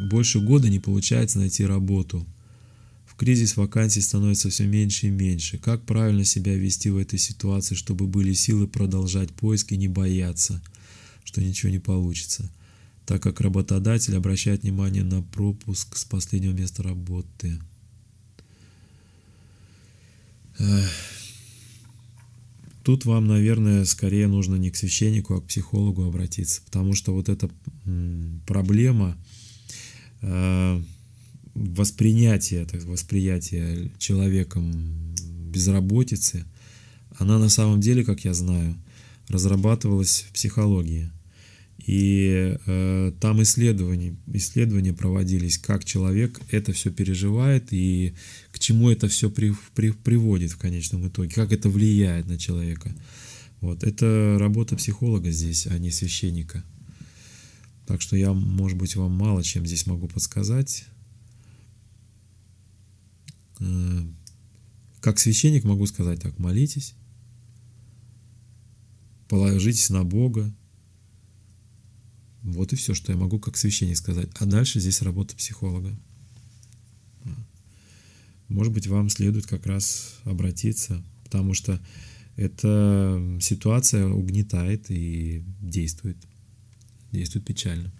больше года не получается найти работу. В кризис вакансий становится все меньше и меньше. Как правильно себя вести в этой ситуации, чтобы были силы продолжать поиск и не бояться, что ничего не получится, так как работодатель обращает внимание на пропуск с последнего места работы. Тут вам, наверное, скорее нужно не к священнику, а к психологу обратиться, потому что вот эта проблема, Э, восприятие, так, восприятие человеком безработицы, она на самом деле, как я знаю, разрабатывалась в психологии. И э, там исследования, исследования проводились, как человек это все переживает и к чему это все при, при, приводит в конечном итоге, как это влияет на человека. Вот, это работа психолога здесь, а не священника. Так что я, может быть, вам мало чем здесь могу подсказать. Э, как священник могу сказать так, молитесь, положитесь на Бога. Вот и все, что я могу как священник сказать. А дальше здесь работа психолога. А. Может быть, вам следует как раз обратиться, потому что эта ситуация угнетает и действует действует печально.